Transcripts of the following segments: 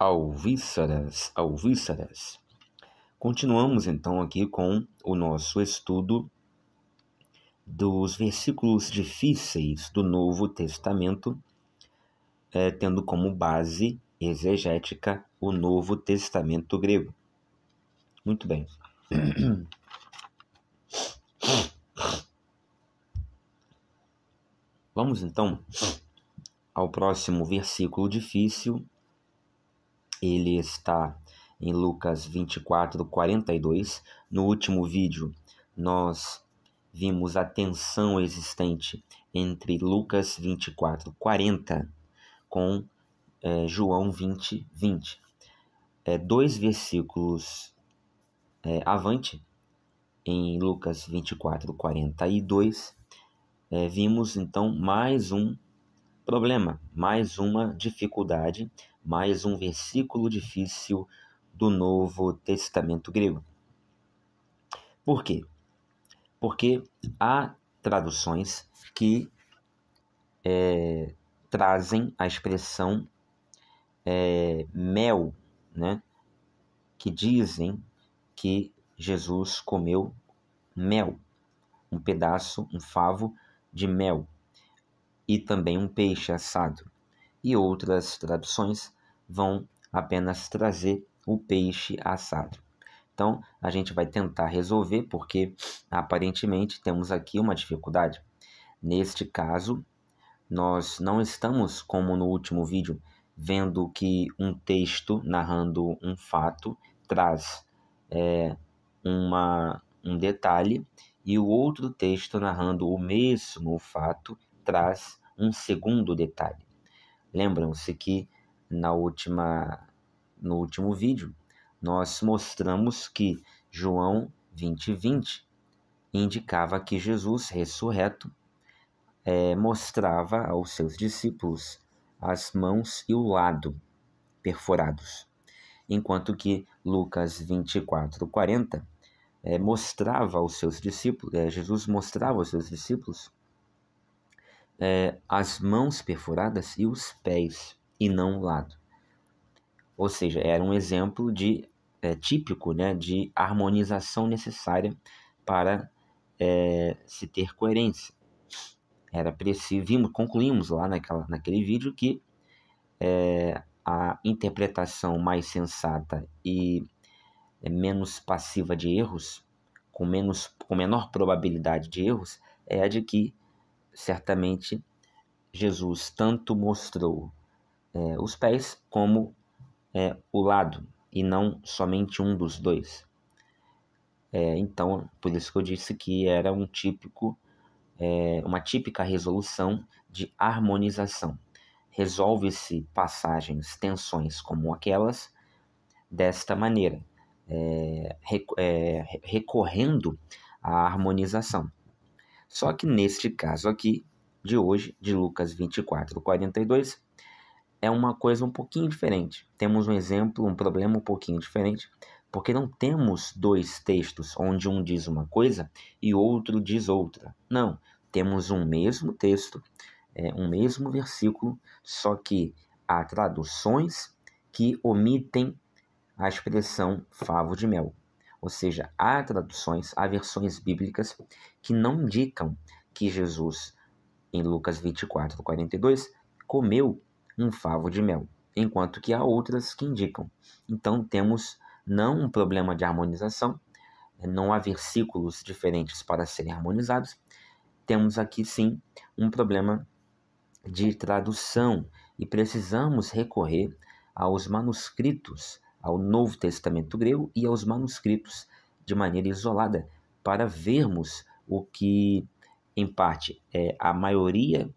alvíceras, alvíceras. Continuamos então aqui com o nosso estudo dos versículos difíceis do Novo Testamento, eh, tendo como base exegética o Novo Testamento grego. Muito bem. Vamos então ao próximo versículo difícil ele está em Lucas 24, 42. No último vídeo, nós vimos a tensão existente entre Lucas 24, 40 com é, João 20, 20. É, dois versículos é, avante, em Lucas 24, 42, é, vimos então mais um problema, mais uma dificuldade mais um versículo difícil do Novo Testamento grego. Por quê? Porque há traduções que é, trazem a expressão é, mel, né? que dizem que Jesus comeu mel, um pedaço, um favo de mel, e também um peixe assado. E outras traduções vão apenas trazer o peixe assado. Então, a gente vai tentar resolver, porque aparentemente temos aqui uma dificuldade. Neste caso, nós não estamos, como no último vídeo, vendo que um texto narrando um fato traz é, uma, um detalhe e o outro texto narrando o mesmo fato traz um segundo detalhe. Lembram-se que na última no último vídeo, nós mostramos que João 20:20 20 indicava que Jesus ressurreto é, mostrava aos seus discípulos as mãos e o lado perfurados, enquanto que Lucas 24:40 é, mostrava aos seus discípulos, é, Jesus mostrava aos seus discípulos é, as mãos perfuradas e os pés e não um lado. Ou seja, era um exemplo de é, típico né, de harmonização necessária para é, se ter coerência. Era preciso, vimos, concluímos lá naquela, naquele vídeo que é, a interpretação mais sensata e é, menos passiva de erros, com, menos, com menor probabilidade de erros, é a de que certamente Jesus tanto mostrou é, os pés como é, o lado e não somente um dos dois. É, então, por isso que eu disse que era um típico, é, uma típica resolução de harmonização. Resolve-se passagens, tensões como aquelas desta maneira, é, é, recorrendo à harmonização. Só que neste caso aqui, de hoje, de Lucas 24, 42, é uma coisa um pouquinho diferente. Temos um exemplo, um problema um pouquinho diferente, porque não temos dois textos onde um diz uma coisa e outro diz outra. Não, temos um mesmo texto, é, um mesmo versículo, só que há traduções que omitem a expressão favo de mel. Ou seja, há traduções, há versões bíblicas que não indicam que Jesus, em Lucas 24, 42, comeu um favo de mel, enquanto que há outras que indicam. Então temos não um problema de harmonização, não há versículos diferentes para serem harmonizados, temos aqui sim um problema de tradução e precisamos recorrer aos manuscritos, ao Novo Testamento grego e aos manuscritos de maneira isolada para vermos o que, em parte, é a maioria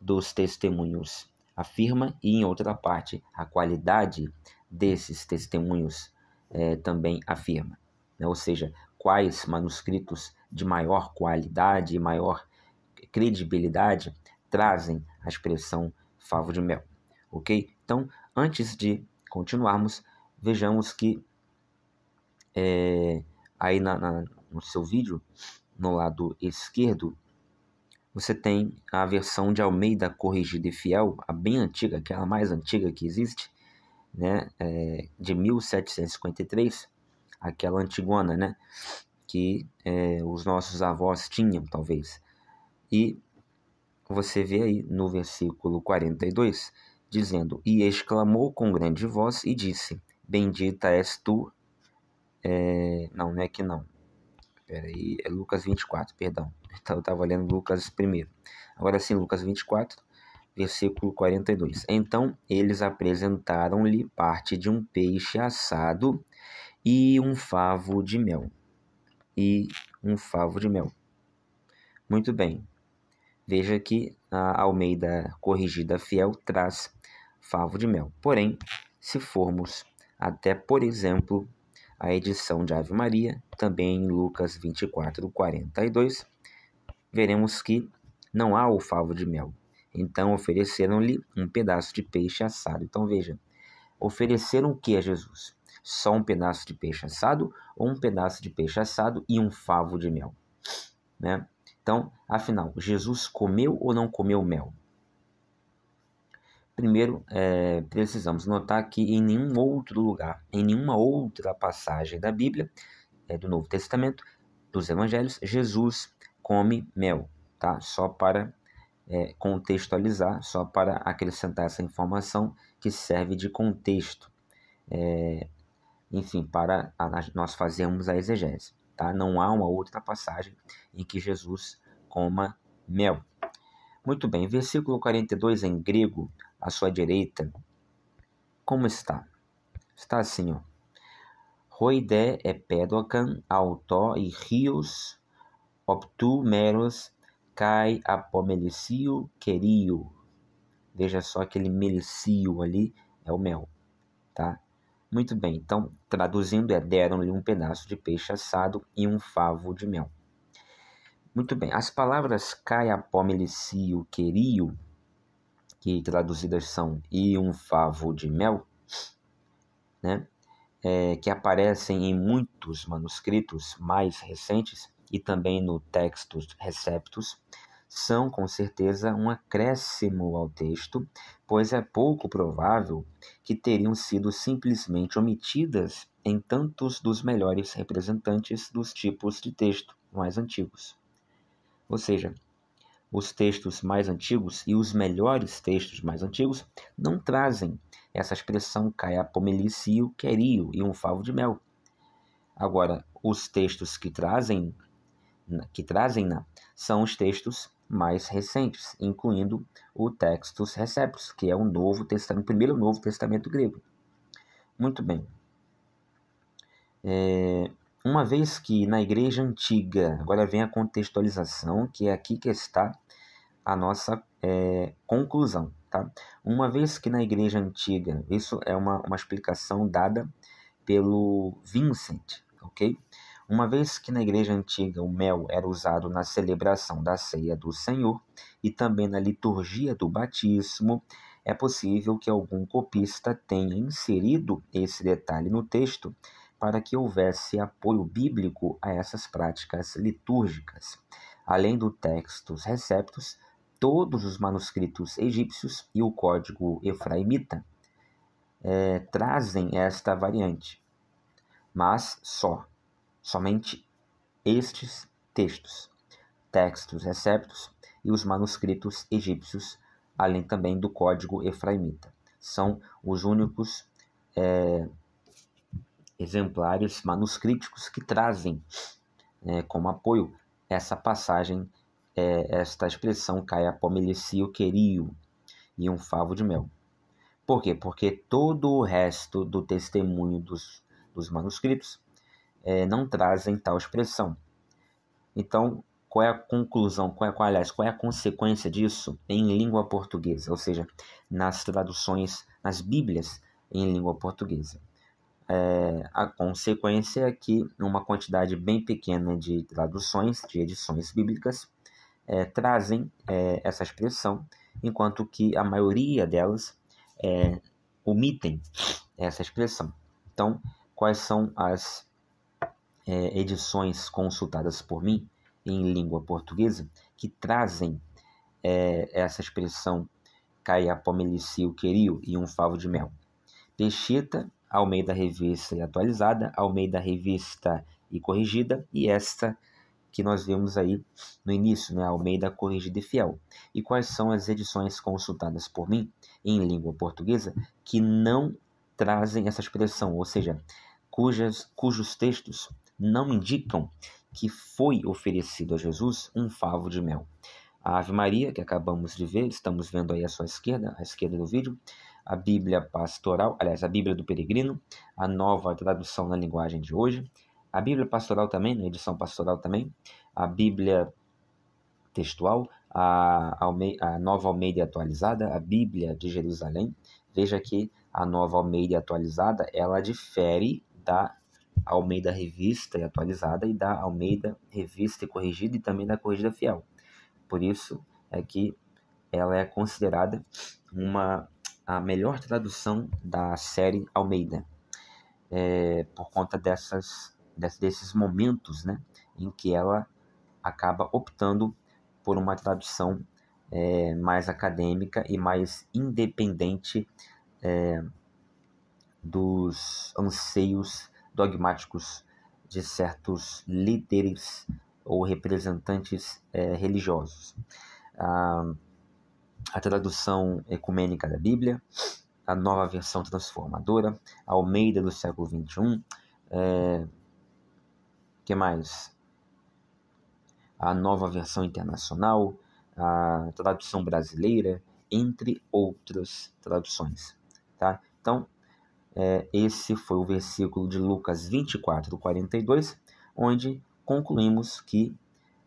dos testemunhos afirma, e em outra parte, a qualidade desses testemunhos é, também afirma. Né? Ou seja, quais manuscritos de maior qualidade e maior credibilidade trazem a expressão favo de mel. Ok? Então, antes de continuarmos, vejamos que é, aí na, na, no seu vídeo, no lado esquerdo, você tem a versão de Almeida Corrigida e Fiel, a bem antiga, aquela mais antiga que existe, né, é, de 1753, aquela antigona, né, que é, os nossos avós tinham, talvez. E você vê aí no versículo 42, dizendo: E exclamou com grande voz e disse: Bendita és tu. É, não, não é que não. Peraí, é Lucas 24, perdão. Tá, eu estava lendo Lucas primeiro. Agora sim, Lucas 24, versículo 42. Então eles apresentaram-lhe parte de um peixe assado e um favo de mel. E um favo de mel. Muito bem. Veja que a Almeida Corrigida Fiel traz favo de mel. Porém, se formos até, por exemplo, a edição de Ave Maria, também em Lucas 24, 42, veremos que não há o favo de mel. Então ofereceram-lhe um pedaço de peixe assado. Então veja, ofereceram o que a Jesus? Só um pedaço de peixe assado ou um pedaço de peixe assado e um favo de mel? Né? Então, afinal, Jesus comeu ou não comeu mel? Primeiro, é, precisamos notar que em nenhum outro lugar, em nenhuma outra passagem da Bíblia, é, do Novo Testamento, dos Evangelhos, Jesus come mel, tá? Só para é, contextualizar, só para acrescentar essa informação que serve de contexto, é, enfim, para a, nós fazermos a exegese, tá? Não há uma outra passagem em que Jesus coma mel. Muito bem, versículo 42 em grego, à sua direita, como está? Está assim, ó. Roide epedocan é auto e rios optu meros cai apomelicio querio. Veja só aquele melicio ali é o mel, tá? Muito bem, então, traduzindo é deram-lhe um pedaço de peixe assado e um favo de mel. Muito bem, as palavras cai apomelicio querio, que traduzidas são e um favo de mel, né? É, que aparecem em muitos manuscritos mais recentes, e também no Textus Receptus, são com certeza um acréscimo ao texto, pois é pouco provável que teriam sido simplesmente omitidas em tantos dos melhores representantes dos tipos de texto mais antigos. Ou seja, os textos mais antigos e os melhores textos mais antigos não trazem essa expressão caia caiapomelicio, querio e um favo de mel. Agora, os textos que trazem que trazem-na né, são os textos mais recentes, incluindo o Textus Receptus, que é o Novo Testamento, o primeiro Novo Testamento grego. Muito bem. É, uma vez que na Igreja Antiga, agora vem a contextualização, que é aqui que está a nossa é, conclusão. Tá? Uma vez que na Igreja Antiga, isso é uma, uma explicação dada pelo Vincent, ok? Uma vez que na igreja antiga o mel era usado na celebração da ceia do Senhor e também na liturgia do batismo, é possível que algum copista tenha inserido esse detalhe no texto para que houvesse apoio bíblico a essas práticas litúrgicas. Além do textos receptos, todos os manuscritos egípcios e o código efraimita é, trazem esta variante, mas só Somente estes textos, textos receptos e os manuscritos egípcios, além também do código efraimita, são os únicos é, exemplares manuscritos que trazem é, como apoio essa passagem, é, esta expressão caia pomelicio querio e um favo de mel. Por quê? Porque todo o resto do testemunho dos, dos manuscritos é, não trazem tal expressão. Então, qual é a conclusão, qual é, qual, é, aliás, qual é a consequência disso em língua portuguesa, ou seja, nas traduções, nas bíblias em língua portuguesa? É, a consequência é que uma quantidade bem pequena de traduções, de edições bíblicas, é, trazem é, essa expressão, enquanto que a maioria delas é, omitem essa expressão. Então, quais são as é, edições consultadas por mim em língua portuguesa que trazem é, essa expressão caiapomelicio querio e um favo de mel. Peixeta, Almeida Revista e Atualizada, Almeida Revista e Corrigida e esta que nós vemos aí no início, né, Almeida Corrigida e Fiel. E quais são as edições consultadas por mim em língua portuguesa que não trazem essa expressão, ou seja, cujas, cujos textos não indicam que foi oferecido a Jesus um favo de mel. A Ave Maria, que acabamos de ver, estamos vendo aí à sua esquerda, à esquerda do vídeo, a Bíblia Pastoral, aliás, a Bíblia do Peregrino, a nova tradução na linguagem de hoje, a Bíblia Pastoral também, na edição Pastoral também, a Bíblia Textual, a, Alme a Nova Almeida Atualizada, a Bíblia de Jerusalém. Veja que a Nova Almeida Atualizada, ela difere da Almeida Revista e Atualizada e da Almeida Revista e Corrigida e também da Corrigida Fiel. Por isso é que ela é considerada uma a melhor tradução da série Almeida, é, por conta dessas, desses momentos né, em que ela acaba optando por uma tradução é, mais acadêmica e mais independente é, dos anseios dogmáticos de certos líderes ou representantes é, religiosos. A, a tradução ecumênica da Bíblia, a nova versão transformadora, a Almeida do século XXI, é, que mais? A nova versão internacional, a tradução brasileira, entre outras traduções. Tá? Então, é, esse foi o versículo de Lucas 24, 42, onde concluímos que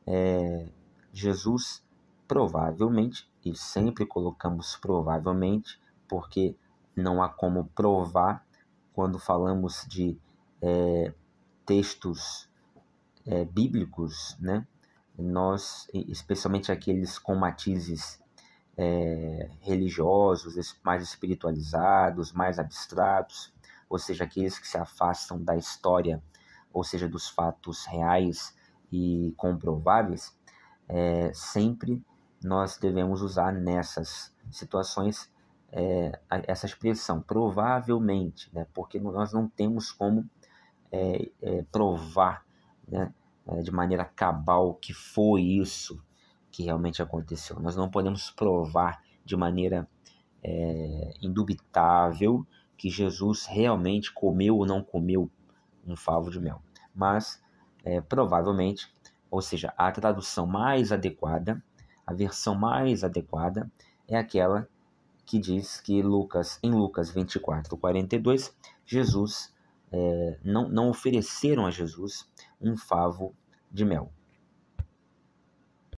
é, Jesus provavelmente, e sempre colocamos provavelmente, porque não há como provar quando falamos de é, textos é, bíblicos, né? Nós, especialmente aqueles com matizes é, religiosos, mais espiritualizados, mais abstratos, ou seja, aqueles que se afastam da história, ou seja, dos fatos reais e comprováveis, é, sempre nós devemos usar nessas situações é, essa expressão, provavelmente, né? porque nós não temos como é, é provar né? É, de maneira cabal que foi isso, que realmente aconteceu. Nós não podemos provar de maneira é, indubitável que Jesus realmente comeu ou não comeu um favo de mel, mas é, provavelmente, ou seja, a tradução mais adequada, a versão mais adequada é aquela que diz que Lucas, em Lucas 24, 42, Jesus é, não, não ofereceram a Jesus um favo de mel.